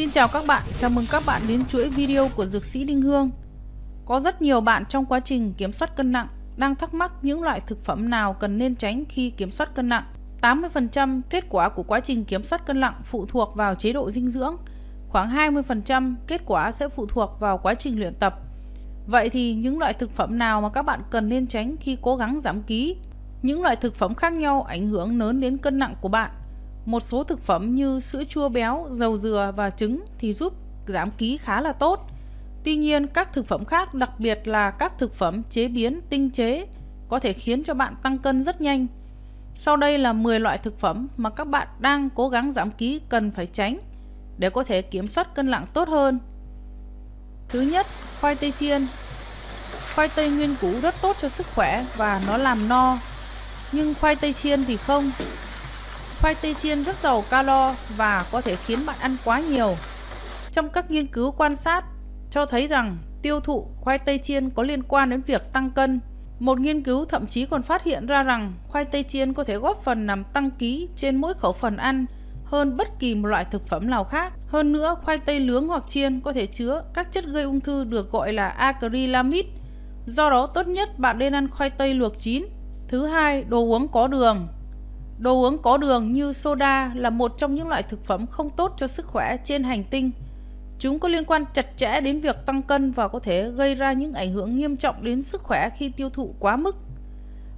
Xin chào các bạn, chào mừng các bạn đến chuỗi video của Dược sĩ Đinh Hương. Có rất nhiều bạn trong quá trình kiểm soát cân nặng đang thắc mắc những loại thực phẩm nào cần nên tránh khi kiểm soát cân nặng. 80% kết quả của quá trình kiểm soát cân nặng phụ thuộc vào chế độ dinh dưỡng, khoảng 20% kết quả sẽ phụ thuộc vào quá trình luyện tập. Vậy thì những loại thực phẩm nào mà các bạn cần nên tránh khi cố gắng giảm ký? Những loại thực phẩm khác nhau ảnh hưởng lớn đến cân nặng của bạn một số thực phẩm như sữa chua béo, dầu dừa và trứng thì giúp giảm ký khá là tốt. Tuy nhiên, các thực phẩm khác, đặc biệt là các thực phẩm chế biến, tinh chế, có thể khiến cho bạn tăng cân rất nhanh. Sau đây là 10 loại thực phẩm mà các bạn đang cố gắng giảm ký cần phải tránh để có thể kiểm soát cân nặng tốt hơn. Thứ nhất, khoai tây chiên. Khoai tây nguyên củ rất tốt cho sức khỏe và nó làm no. Nhưng khoai tây chiên thì không, Khoai tây chiên rất giàu calo và có thể khiến bạn ăn quá nhiều. Trong các nghiên cứu quan sát cho thấy rằng tiêu thụ khoai tây chiên có liên quan đến việc tăng cân. Một nghiên cứu thậm chí còn phát hiện ra rằng khoai tây chiên có thể góp phần làm tăng ký trên mỗi khẩu phần ăn hơn bất kỳ một loại thực phẩm nào khác. Hơn nữa, khoai tây nướng hoặc chiên có thể chứa các chất gây ung thư được gọi là acrylamid. Do đó, tốt nhất bạn nên ăn khoai tây luộc chín. Thứ hai, đồ uống có đường. Đồ uống có đường như soda là một trong những loại thực phẩm không tốt cho sức khỏe trên hành tinh. Chúng có liên quan chặt chẽ đến việc tăng cân và có thể gây ra những ảnh hưởng nghiêm trọng đến sức khỏe khi tiêu thụ quá mức.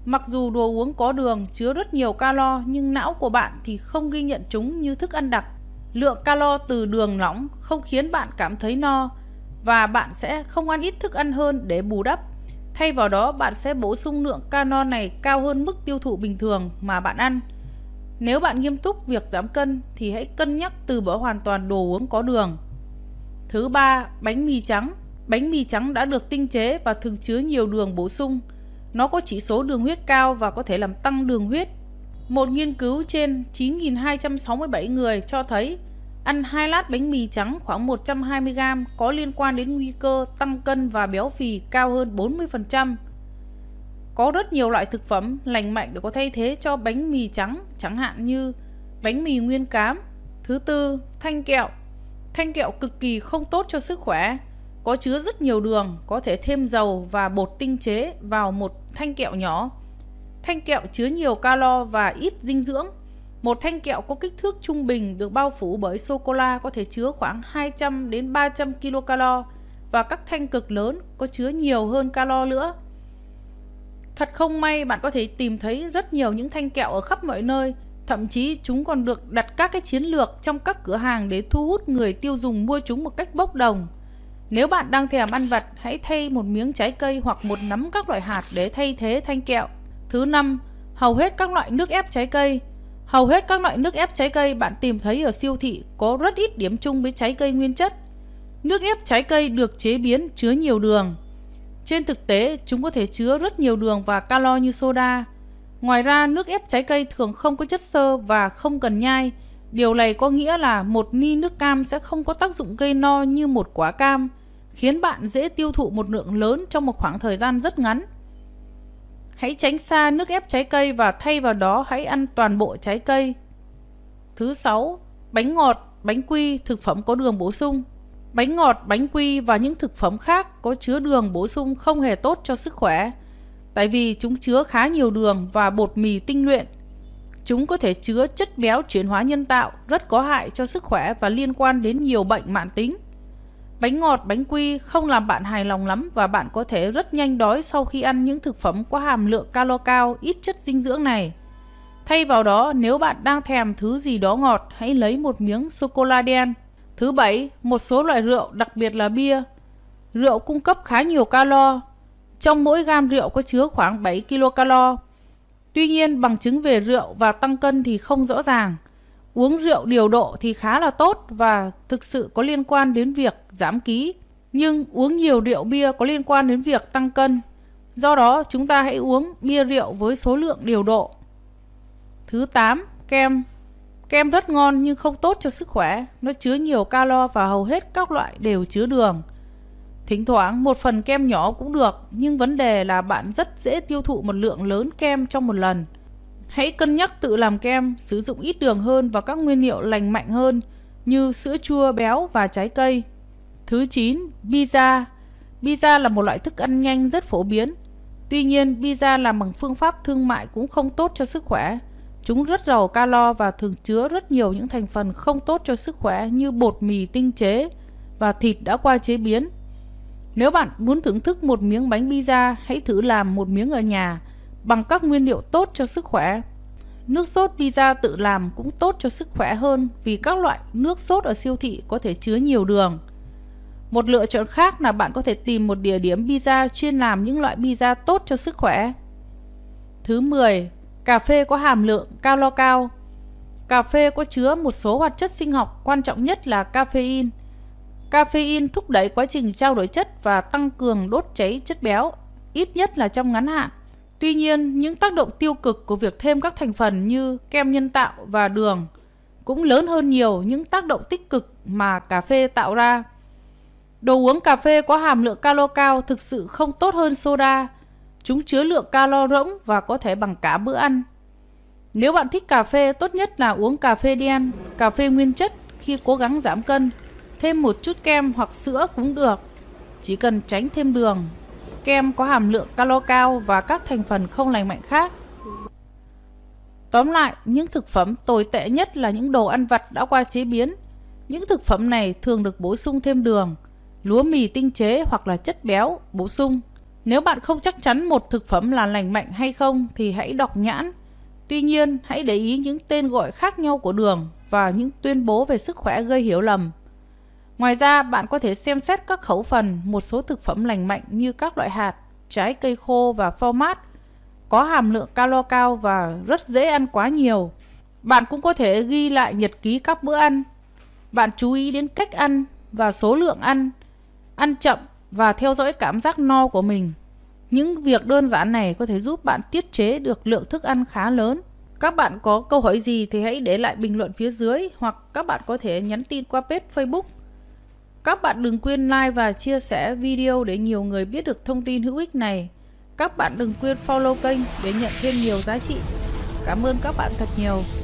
Mặc dù đồ uống có đường chứa rất nhiều calo nhưng não của bạn thì không ghi nhận chúng như thức ăn đặc. Lượng calo từ đường lỏng không khiến bạn cảm thấy no và bạn sẽ không ăn ít thức ăn hơn để bù đắp Thay vào đó, bạn sẽ bổ sung lượng canon này cao hơn mức tiêu thụ bình thường mà bạn ăn. Nếu bạn nghiêm túc việc giảm cân thì hãy cân nhắc từ bỏ hoàn toàn đồ uống có đường. Thứ ba, bánh mì trắng. Bánh mì trắng đã được tinh chế và thường chứa nhiều đường bổ sung. Nó có chỉ số đường huyết cao và có thể làm tăng đường huyết. Một nghiên cứu trên 9.267 người cho thấy Ăn hai lát bánh mì trắng khoảng 120g có liên quan đến nguy cơ tăng cân và béo phì cao hơn 40%. Có rất nhiều loại thực phẩm lành mạnh để có thay thế cho bánh mì trắng, chẳng hạn như bánh mì nguyên cám. Thứ tư, thanh kẹo. Thanh kẹo cực kỳ không tốt cho sức khỏe, có chứa rất nhiều đường, có thể thêm dầu và bột tinh chế vào một thanh kẹo nhỏ. Thanh kẹo chứa nhiều calo và ít dinh dưỡng, một thanh kẹo có kích thước trung bình được bao phủ bởi sô-cô-la có thể chứa khoảng 200 đến 300 kilocalo và các thanh cực lớn có chứa nhiều hơn calo nữa. Thật không may bạn có thể tìm thấy rất nhiều những thanh kẹo ở khắp mọi nơi, thậm chí chúng còn được đặt các cái chiến lược trong các cửa hàng để thu hút người tiêu dùng mua chúng một cách bốc đồng. Nếu bạn đang thèm ăn vặt, hãy thay một miếng trái cây hoặc một nắm các loại hạt để thay thế thanh kẹo. Thứ năm, hầu hết các loại nước ép trái cây Hầu hết các loại nước ép trái cây bạn tìm thấy ở siêu thị có rất ít điểm chung với trái cây nguyên chất. Nước ép trái cây được chế biến chứa nhiều đường. Trên thực tế, chúng có thể chứa rất nhiều đường và calo như soda. Ngoài ra, nước ép trái cây thường không có chất xơ và không cần nhai. Điều này có nghĩa là một ni nước cam sẽ không có tác dụng gây no như một quả cam, khiến bạn dễ tiêu thụ một lượng lớn trong một khoảng thời gian rất ngắn. Hãy tránh xa nước ép trái cây và thay vào đó hãy ăn toàn bộ trái cây. Thứ 6. Bánh ngọt, bánh quy, thực phẩm có đường bổ sung. Bánh ngọt, bánh quy và những thực phẩm khác có chứa đường bổ sung không hề tốt cho sức khỏe, tại vì chúng chứa khá nhiều đường và bột mì tinh luyện. Chúng có thể chứa chất béo chuyển hóa nhân tạo rất có hại cho sức khỏe và liên quan đến nhiều bệnh mãn tính. Bánh ngọt, bánh quy không làm bạn hài lòng lắm và bạn có thể rất nhanh đói sau khi ăn những thực phẩm có hàm lượng calo cao, ít chất dinh dưỡng này. Thay vào đó, nếu bạn đang thèm thứ gì đó ngọt, hãy lấy một miếng sô-cô-la đen. Thứ bảy, một số loại rượu, đặc biệt là bia. Rượu cung cấp khá nhiều calo. Trong mỗi gam rượu có chứa khoảng 7 kilocalo. Tuy nhiên, bằng chứng về rượu và tăng cân thì không rõ ràng uống rượu điều độ thì khá là tốt và thực sự có liên quan đến việc giảm ký. Nhưng uống nhiều rượu bia có liên quan đến việc tăng cân. Do đó chúng ta hãy uống bia rượu với số lượng điều độ. Thứ 8, kem. Kem rất ngon nhưng không tốt cho sức khỏe. Nó chứa nhiều calo và hầu hết các loại đều chứa đường. Thỉnh thoảng một phần kem nhỏ cũng được, nhưng vấn đề là bạn rất dễ tiêu thụ một lượng lớn kem trong một lần. Hãy cân nhắc tự làm kem, sử dụng ít đường hơn và các nguyên liệu lành mạnh hơn như sữa chua béo và trái cây. Thứ 9. Pizza Pizza là một loại thức ăn nhanh rất phổ biến. Tuy nhiên, pizza làm bằng phương pháp thương mại cũng không tốt cho sức khỏe. Chúng rất giàu calo và thường chứa rất nhiều những thành phần không tốt cho sức khỏe như bột mì tinh chế và thịt đã qua chế biến. Nếu bạn muốn thưởng thức một miếng bánh pizza, hãy thử làm một miếng ở nhà bằng các nguyên liệu tốt cho sức khỏe. Nước sốt pizza tự làm cũng tốt cho sức khỏe hơn vì các loại nước sốt ở siêu thị có thể chứa nhiều đường. Một lựa chọn khác là bạn có thể tìm một địa điểm pizza chuyên làm những loại pizza tốt cho sức khỏe. Thứ 10. Cà phê có hàm lượng calo cao. Cà phê có chứa một số hoạt chất sinh học quan trọng nhất là caffeine. Caffeine thúc đẩy quá trình trao đổi chất và tăng cường đốt cháy chất béo, ít nhất là trong ngắn hạn. Tuy nhiên, những tác động tiêu cực của việc thêm các thành phần như kem nhân tạo và đường cũng lớn hơn nhiều những tác động tích cực mà cà phê tạo ra. Đồ uống cà phê có hàm lượng calo cao thực sự không tốt hơn soda. Chúng chứa lượng calo rỗng và có thể bằng cả bữa ăn. Nếu bạn thích cà phê, tốt nhất là uống cà phê đen, cà phê nguyên chất khi cố gắng giảm cân. Thêm một chút kem hoặc sữa cũng được, chỉ cần tránh thêm đường kem có hàm lượng calo cao và các thành phần không lành mạnh khác. Tóm lại, những thực phẩm tồi tệ nhất là những đồ ăn vặt đã qua chế biến. Những thực phẩm này thường được bổ sung thêm đường, lúa mì tinh chế hoặc là chất béo bổ sung. Nếu bạn không chắc chắn một thực phẩm là lành mạnh hay không thì hãy đọc nhãn. Tuy nhiên, hãy để ý những tên gọi khác nhau của đường và những tuyên bố về sức khỏe gây hiểu lầm. Ngoài ra, bạn có thể xem xét các khẩu phần một số thực phẩm lành mạnh như các loại hạt, trái cây khô và phô mát có hàm lượng calo cao và rất dễ ăn quá nhiều. Bạn cũng có thể ghi lại nhật ký các bữa ăn. Bạn chú ý đến cách ăn và số lượng ăn, ăn chậm và theo dõi cảm giác no của mình. Những việc đơn giản này có thể giúp bạn tiết chế được lượng thức ăn khá lớn. Các bạn có câu hỏi gì thì hãy để lại bình luận phía dưới hoặc các bạn có thể nhắn tin qua page Facebook các bạn đừng quên like và chia sẻ video để nhiều người biết được thông tin hữu ích này. Các bạn đừng quên follow kênh để nhận thêm nhiều giá trị. Cảm ơn các bạn thật nhiều.